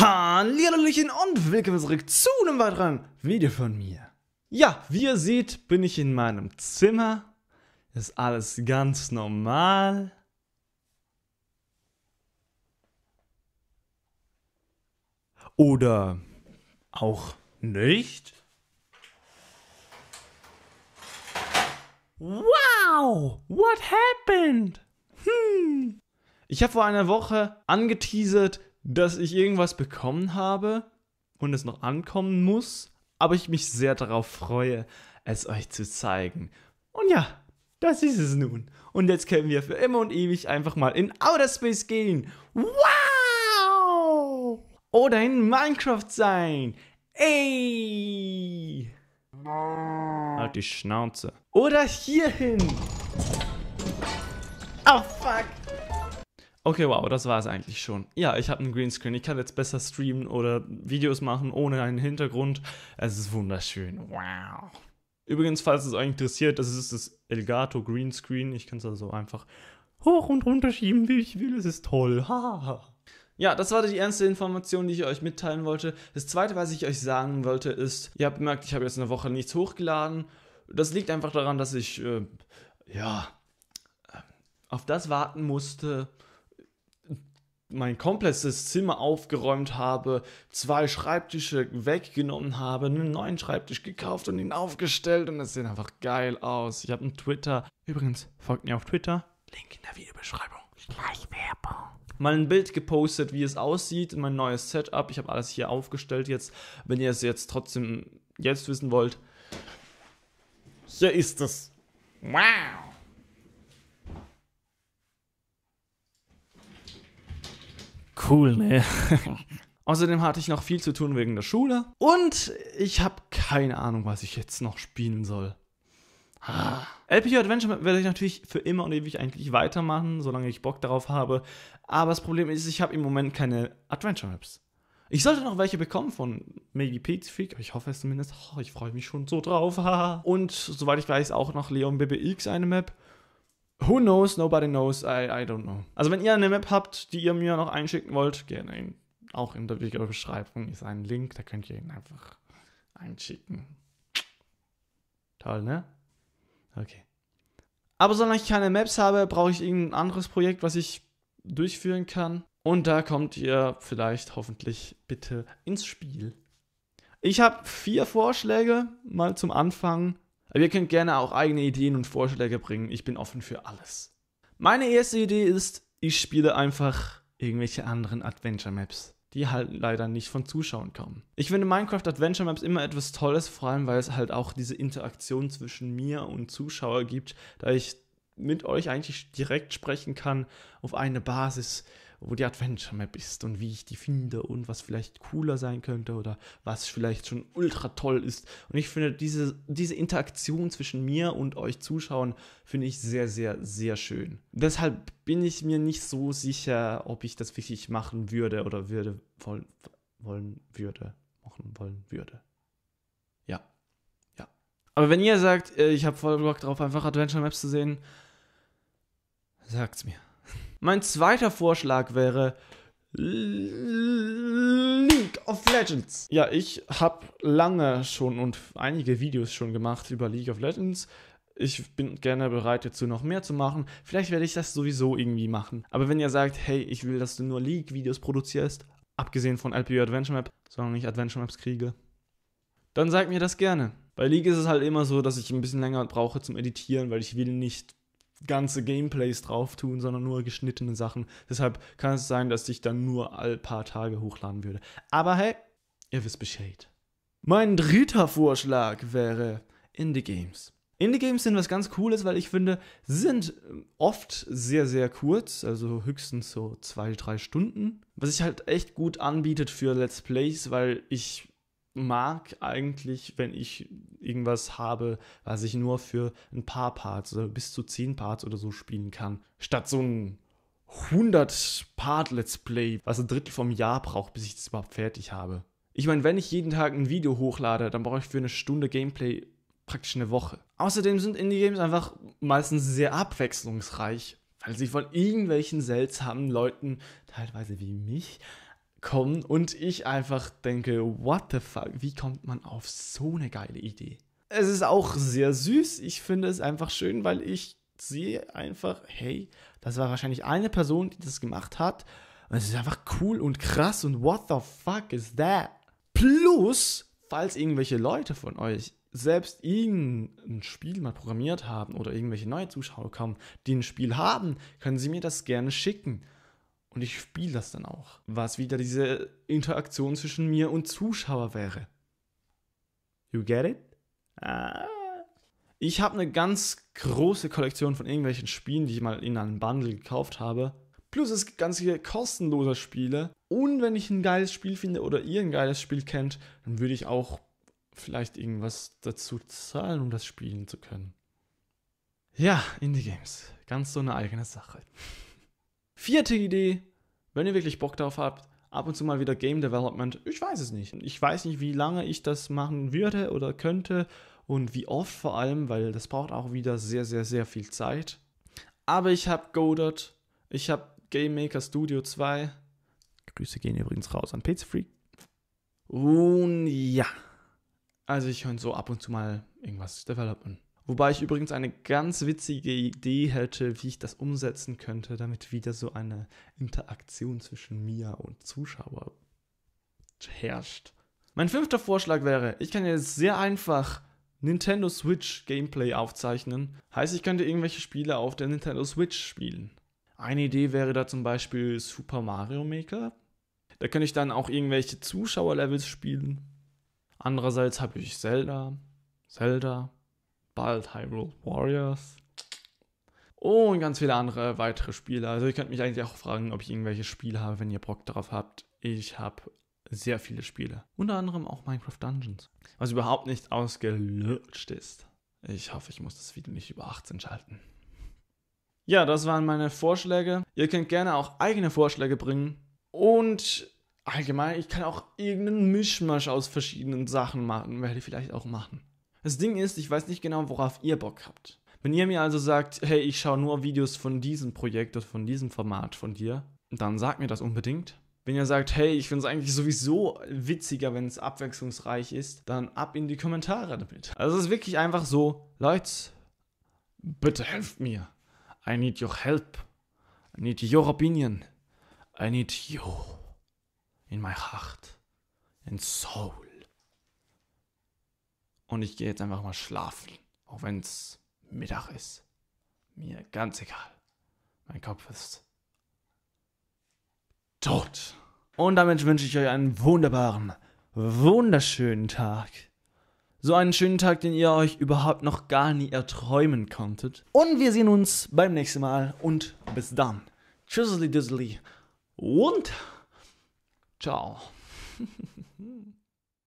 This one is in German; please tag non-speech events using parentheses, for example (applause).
Hallihallöchen und willkommen zurück zu einem weiteren Video von mir. Ja, wie ihr seht, bin ich in meinem Zimmer. Ist alles ganz normal. Oder auch nicht. Wow, what happened? Hm. Ich habe vor einer Woche angeteasert, dass ich irgendwas bekommen habe und es noch ankommen muss, aber ich mich sehr darauf freue, es euch zu zeigen. Und ja, das ist es nun. Und jetzt können wir für immer und ewig einfach mal in Outer Space gehen. Wow! Oder in Minecraft sein. Ey! Halt die Schnauze. Oder hierhin. Oh fuck! Okay, wow, das war es eigentlich schon. Ja, ich habe einen Greenscreen. Ich kann jetzt besser streamen oder Videos machen ohne einen Hintergrund. Es ist wunderschön. Wow. Übrigens, falls es euch interessiert, das ist das Elgato Greenscreen. Ich kann es also einfach hoch und runter schieben, wie ich will. Es ist toll. Haha. Ja, das war die erste Information, die ich euch mitteilen wollte. Das zweite, was ich euch sagen wollte, ist, ihr habt gemerkt, ich habe jetzt eine Woche nichts hochgeladen. Das liegt einfach daran, dass ich, äh, ja, äh, auf das warten musste, mein komplettes Zimmer aufgeräumt habe, zwei Schreibtische weggenommen habe, einen neuen Schreibtisch gekauft und ihn aufgestellt und es sieht einfach geil aus. Ich habe einen Twitter. Übrigens, folgt mir auf Twitter. Link in der Videobeschreibung. Gleich Werbung. Mal ein Bild gepostet, wie es aussieht, mein neues Setup. Ich habe alles hier aufgestellt jetzt. Wenn ihr es jetzt trotzdem jetzt wissen wollt, hier ist es. Wow. cool, ne? (laughs) Außerdem hatte ich noch viel zu tun wegen der Schule und ich habe keine Ahnung, was ich jetzt noch spielen soll. Ah. LPG Adventure werde ich natürlich für immer und ewig eigentlich weitermachen, solange ich Bock darauf habe. Aber das Problem ist, ich habe im Moment keine Adventure Maps. Ich sollte noch welche bekommen von Maggie Peatspeak, ich hoffe es zumindest. Oh, ich freue mich schon so drauf. (laughs) und soweit ich weiß, auch noch Leon BBX eine Map. Who knows, nobody knows, I, I don't know. Also wenn ihr eine Map habt, die ihr mir noch einschicken wollt, gerne in, auch in der Videobeschreibung ist ein Link, da könnt ihr ihn einfach einschicken. Toll, ne? Okay. Aber solange ich keine Maps habe, brauche ich irgendein anderes Projekt, was ich durchführen kann. Und da kommt ihr vielleicht hoffentlich bitte ins Spiel. Ich habe vier Vorschläge, mal zum Anfang. Aber ihr könnt gerne auch eigene Ideen und Vorschläge bringen. Ich bin offen für alles. Meine erste Idee ist, ich spiele einfach irgendwelche anderen Adventure Maps, die halt leider nicht von Zuschauern kommen. Ich finde Minecraft Adventure Maps immer etwas Tolles, vor allem weil es halt auch diese Interaktion zwischen mir und Zuschauer gibt, da ich mit euch eigentlich direkt sprechen kann auf eine Basis wo die Adventure Map ist und wie ich die finde und was vielleicht cooler sein könnte oder was vielleicht schon ultra toll ist. Und ich finde diese, diese Interaktion zwischen mir und euch Zuschauern finde ich sehr, sehr, sehr schön. Deshalb bin ich mir nicht so sicher, ob ich das wirklich machen würde oder würde wollen, wollen würde, machen wollen würde. Ja. Ja. Aber wenn ihr sagt, äh, ich habe voll Bock drauf, einfach Adventure Maps zu sehen, sagt's mir. Mein zweiter Vorschlag wäre League of Legends. Ja, ich habe lange schon und einige Videos schon gemacht über League of Legends. Ich bin gerne bereit dazu noch mehr zu machen. Vielleicht werde ich das sowieso irgendwie machen. Aber wenn ihr sagt, hey, ich will, dass du nur League-Videos produzierst, abgesehen von LPU Adventure Map, sondern ich Adventure Maps kriege, dann sagt mir das gerne. Bei League ist es halt immer so, dass ich ein bisschen länger brauche zum Editieren, weil ich will nicht ganze Gameplays drauf tun, sondern nur geschnittene Sachen. Deshalb kann es sein, dass ich dann nur ein paar Tage hochladen würde. Aber hey, ihr wisst Bescheid. Mein dritter Vorschlag wäre Indie Games. Indie Games sind was ganz Cooles, weil ich finde, sind ähm, oft sehr, sehr kurz, also höchstens so zwei, drei Stunden. Was sich halt echt gut anbietet für Let's Plays, weil ich mag eigentlich, wenn ich irgendwas habe, was ich nur für ein paar Parts oder bis zu zehn Parts oder so spielen kann. Statt so ein 100 Part Let's Play, was ein Drittel vom Jahr braucht, bis ich das überhaupt fertig habe. Ich meine, wenn ich jeden Tag ein Video hochlade, dann brauche ich für eine Stunde Gameplay praktisch eine Woche. Außerdem sind Indie-Games einfach meistens sehr abwechslungsreich, weil sie von irgendwelchen seltsamen Leuten, teilweise wie mich, kommen und ich einfach denke, what the fuck, wie kommt man auf so eine geile Idee? Es ist auch sehr süß, ich finde es einfach schön, weil ich sehe einfach, hey, das war wahrscheinlich eine Person, die das gemacht hat und es ist einfach cool und krass und what the fuck is that? Plus, falls irgendwelche Leute von euch selbst irgendein Spiel mal programmiert haben oder irgendwelche neue Zuschauer kommen, die ein Spiel haben, können sie mir das gerne schicken. Und ich spiele das dann auch. Was wieder diese Interaktion zwischen mir und Zuschauer wäre. You get it? Ah. Ich habe eine ganz große Kollektion von irgendwelchen Spielen, die ich mal in einem Bundle gekauft habe. Plus es gibt ganz viele kostenlose Spiele. Und wenn ich ein geiles Spiel finde oder ihr ein geiles Spiel kennt, dann würde ich auch vielleicht irgendwas dazu zahlen, um das spielen zu können. Ja, Indie Games. Ganz so eine eigene Sache. (laughs) Vierte Idee, wenn ihr wirklich Bock drauf habt, ab und zu mal wieder Game Development. Ich weiß es nicht. Ich weiß nicht, wie lange ich das machen würde oder könnte und wie oft vor allem, weil das braucht auch wieder sehr, sehr, sehr viel Zeit. Aber ich habe Godot, ich habe Game Maker Studio 2. Grüße gehen übrigens raus an PC Freak. Und ja. Also ich höre so ab und zu mal irgendwas Development. Wobei ich übrigens eine ganz witzige Idee hätte, wie ich das umsetzen könnte, damit wieder so eine Interaktion zwischen mir und Zuschauer herrscht. Mein fünfter Vorschlag wäre, ich kann jetzt sehr einfach Nintendo Switch Gameplay aufzeichnen. Heißt, ich könnte irgendwelche Spiele auf der Nintendo Switch spielen. Eine Idee wäre da zum Beispiel Super Mario Maker. Da könnte ich dann auch irgendwelche Zuschauerlevels spielen. Andererseits habe ich Zelda, Zelda, bald Hyrule Warriors. Und ganz viele andere weitere Spiele. Also ihr könnt mich eigentlich auch fragen, ob ich irgendwelche Spiele habe, wenn ihr Bock darauf habt. Ich habe sehr viele Spiele. Unter anderem auch Minecraft Dungeons. Was überhaupt nicht ausgelutscht ist. Ich hoffe, ich muss das Video nicht über 18 schalten. Ja, das waren meine Vorschläge. Ihr könnt gerne auch eigene Vorschläge bringen. Und allgemein, ich kann auch irgendeinen Mischmasch aus verschiedenen Sachen machen. Werde ich vielleicht auch machen. Das Ding ist, ich weiß nicht genau, worauf ihr Bock habt. Wenn ihr mir also sagt, hey, ich schaue nur Videos von diesem Projekt oder von diesem Format von dir, dann sagt mir das unbedingt. Wenn ihr sagt, hey, ich finde es eigentlich sowieso witziger, wenn es abwechslungsreich ist, dann ab in die Kommentare damit. Also es ist wirklich einfach so, Leute, bitte helft mir. I need your help. I need your opinion. I need you in my heart and soul. Und ich gehe jetzt einfach mal schlafen. Auch wenn es Mittag ist. Mir ganz egal. Mein Kopf ist tot. Und damit wünsche ich euch einen wunderbaren, wunderschönen Tag. So einen schönen Tag, den ihr euch überhaupt noch gar nie erträumen konntet. Und wir sehen uns beim nächsten Mal und bis dann. Tschüssli Düssli und ciao. (laughs)